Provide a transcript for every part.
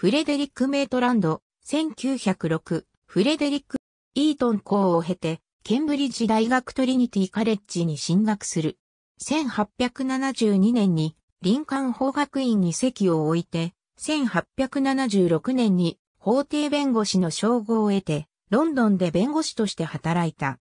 フレデリック・メイトランド、1906、フレデリック・イートン校を経て、ケンブリッジ大学トリニティカレッジに進学する。1872年に、林間法学院に席を置いて、1876年に法廷弁護士の称号を得て、ロンドンで弁護士として働いた。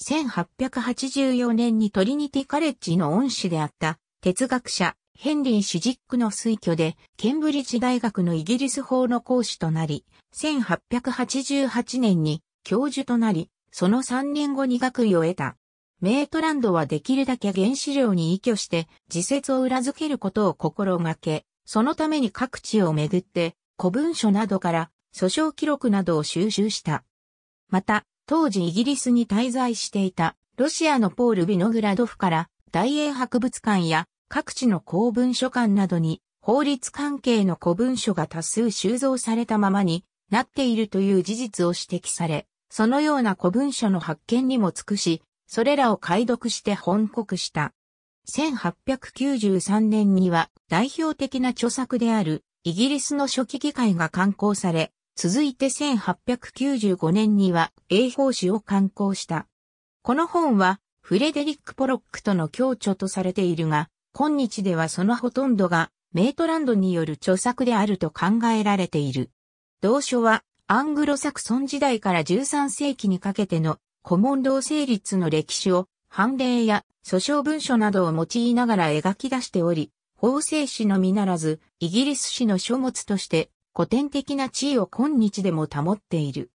1884年にトリニティカレッジの恩師であった哲学者ヘンリー・シジックの推挙で、ケンブリッジ大学のイギリス法の講師となり、1888年に教授となり、その3年後に学位を得た。メートランドはできるだけ原子量に依拠して、自説を裏付けることを心がけ、そのために各地をめぐって、古文書などから、訴訟記録などを収集した。また、当時イギリスに滞在していた、ロシアのポール・ビノグラドフから、大英博物館や各地の公文書館などに法律関係の古文書が多数収蔵されたままになっているという事実を指摘され、そのような古文書の発見にも尽くし、それらを解読して本国した。1893年には代表的な著作であるイギリスの初期議会が刊行され、続いて1895年には英法史を刊行した。この本はフレデリック・ポロックとの共著とされているが、今日ではそのほとんどがメイトランドによる著作であると考えられている。同書はアングロサクソン時代から13世紀にかけてのコモン同成立の歴史を判例や訴訟文書などを用いながら描き出しており、法制史のみならず、イギリス史の書物として古典的な地位を今日でも保っている。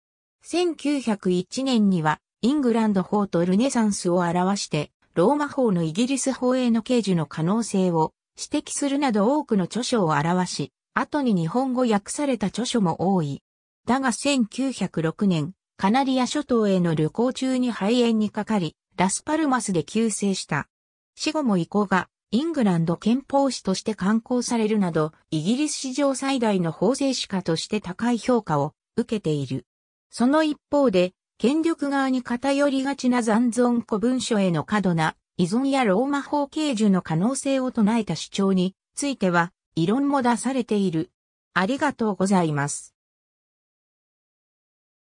1901年にはイングランド法とルネサンスを表してローマ法のイギリス法への刑事の可能性を指摘するなど多くの著書を表し、後に日本語訳された著書も多い。だが1906年、カナリア諸島への旅行中に肺炎にかかり、ラスパルマスで急逝した。死後も遺構がイングランド憲法史として刊行されるなど、イギリス史上最大の法制史家として高い評価を受けている。その一方で、権力側に偏りがちな残存古文書への過度な依存やローマ法刑示の可能性を唱えた主張については異論も出されている。ありがとうございます。